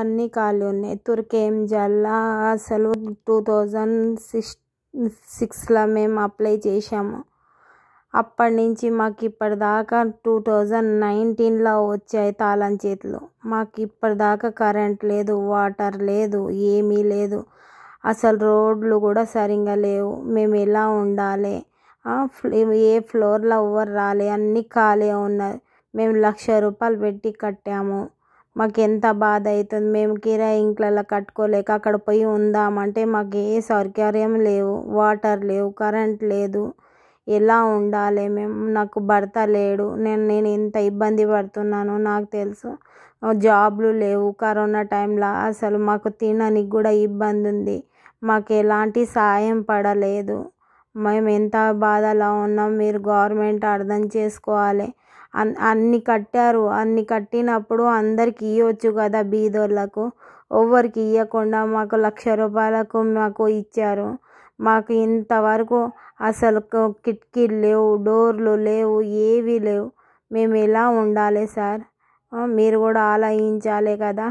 అన్నీ ఖాళీ ఉన్నాయి తుర్కేం జల్లా అసలు టూ థౌజండ్ సిక్స్ సిక్స్లో మేము అప్లై చేశాము అప్పటి నుంచి మాకు ఇప్పటిదాకా టూ థౌజండ్ నైన్టీన్లో వచ్చాయి తాళం చేతులు మాకు ఇప్పటిదాకా కరెంట్ లేదు వాటర్ లేదు ఏమీ లేదు అసలు రోడ్లు కూడా సరిగా లేవు మేము ఎలా ఉండాలి ఏ ఫ్లోర్లో ఎవరు రాలే అన్నీ ఖాళీ ఉన్నాయి మేము లక్ష రూపాయలు పెట్టి కట్టాము మాకు ఎంత బాధ అవుతుంది మేము కిరాయి ఇంట్లలో కట్టుకోలేక అక్కడ పోయి ఉందామంటే మాకు ఏ సౌకర్యం లేవు వాటర్ లేవు కరెంట్ లేదు ఎలా ఉండాలి మేము నాకు భర్త లేడు నేను నేను ఎంత ఇబ్బంది పడుతున్నానో నాకు తెలుసు జాబ్లు లేవు కరోనా టైంలో అసలు మాకు తినడానికి కూడా ఇబ్బంది ఉంది మాకు ఎలాంటి సాయం పడలేదు మేము ఎంత బాధలో ఉన్నాం మీరు గవర్నమెంట్ అర్థం చేసుకోవాలి అన్ని కట్టారు అన్ని కట్టినప్పుడు అందరికీ ఇవ్వచ్చు కదా బీదోళ్ళకు ఎవ్వరికి ఇవ్వకుండా మాకు లక్ష రూపాయలకు మాకు ఇచ్చారు మాకు ఇంతవరకు అసలు కిటికీలు లేవు డోర్లు లేవు ఏవి లేవు మేము ఎలా ఉండాలి సార్ మీరు కూడా ఆలోచించాలి కదా